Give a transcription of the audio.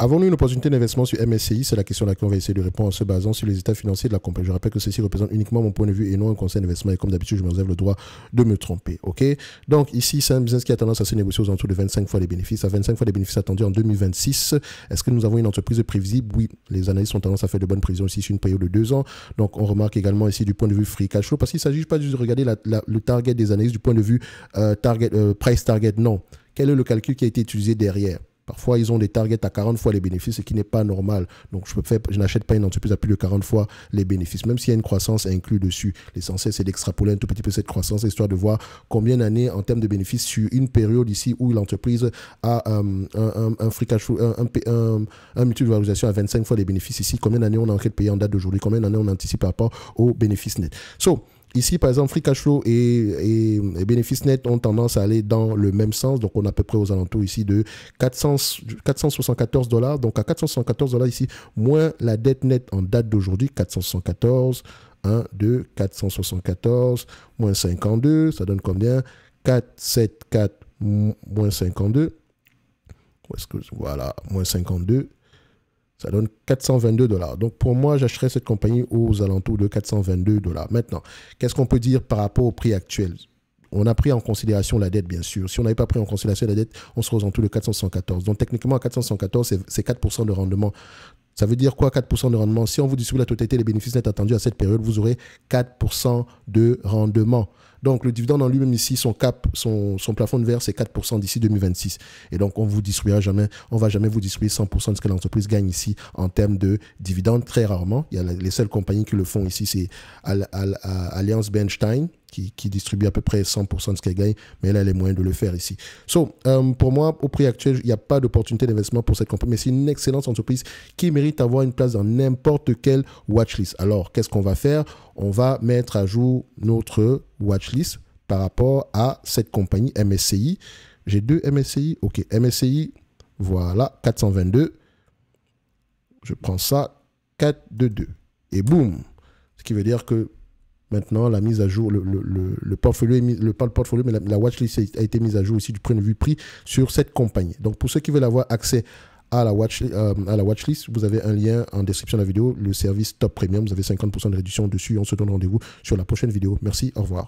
Avons-nous une opportunité d'investissement sur MSCI C'est la question à laquelle on va essayer de répondre en se basant sur les états financiers de la compagnie. Je rappelle que ceci représente uniquement mon point de vue et non un conseil d'investissement. Et comme d'habitude, je me réserve le droit de me tromper. OK Donc ici, c'est un business qui a tendance à se négocier aux alentours de 25 fois les bénéfices. À 25 fois les bénéfices attendus en 2026, est-ce que nous avons une entreprise prévisible Oui, les analystes ont tendance à faire de bonnes prévisions ici sur une période de deux ans. Donc on remarque également ici du point de vue free cash flow parce qu'il ne s'agit pas juste de regarder le target des analystes du point de vue euh, target, euh, price target. Non. Quel est le calcul qui a été utilisé derrière Parfois, ils ont des targets à 40 fois les bénéfices, ce qui n'est pas normal. Donc, je, je n'achète pas une entreprise à plus de 40 fois les bénéfices, même s'il y a une croissance inclue dessus. L'essentiel, c'est d'extrapoler un tout petit peu cette croissance, histoire de voir combien d'années en termes de bénéfices sur une période ici où l'entreprise a euh, un, un, un, un, un, de valorisation à 25 fois les bénéfices ici, combien d'années on a de payer en date d'aujourd'hui, combien d'années on anticipe par rapport aux bénéfices nets. So, Ici, par exemple, free cash flow et, bénéfices nets ont tendance à aller dans le même sens. Donc, on est à peu près aux alentours ici de 400, 474 dollars. Donc, à 474 dollars ici, moins la dette nette en date d'aujourd'hui, 474, 1, 2, 474, moins 52, ça donne combien 4, 7, 4, moins 52. Voilà, moins 52. Ça donne 422 dollars. Donc pour moi, j'achèterais cette compagnie aux alentours de 422 dollars. Maintenant, qu'est-ce qu'on peut dire par rapport au prix actuel on a pris en considération la dette, bien sûr. Si on n'avait pas pris en considération la dette, on serait aux alentours de 414. Donc techniquement, à 414, c'est 4% de rendement. Ça veut dire quoi 4% de rendement Si on vous distribue la totalité des bénéfices nets attendus à cette période, vous aurez 4% de rendement. Donc le dividende en lui-même ici, son cap, son, plafond de verre, c'est 4% d'ici 2026. Et donc on vous distribuera jamais, on va jamais vous distribuer 100% de ce que l'entreprise gagne ici en termes de dividendes. Très rarement, il y a les seules compagnies qui le font ici, c'est Alliance Bernstein. Qui, distribue à peu près 100% de ce qu'elle gagne, mais elle a les moyens de le faire ici. So, euh, pour moi, au prix actuel, il n'y a pas d'opportunité d'investissement pour cette compagnie, mais c'est une excellente entreprise qui mérite avoir une place dans n'importe quelle watchlist. Alors, qu'est-ce qu'on va faire On va mettre à jour notre watchlist par rapport à cette compagnie MSCI. J'ai deux MSCI. Ok, MSCI, voilà, 422. Je prends ça, 422. Et boum Ce qui veut dire que maintenant, la mise à jour, le, le, le, portfolio, le, pas le portfolio, mais la, watchlist a été mise à jour aussi du point de vue prix sur cette compagnie. Donc, pour ceux qui veulent avoir accès à la, watch, euh, à la watchlist. Vous avez un lien en description de la vidéo, le service Top Premium. Vous avez 50% de réduction dessus. On se donne rendez-vous sur la prochaine vidéo. Merci, au revoir.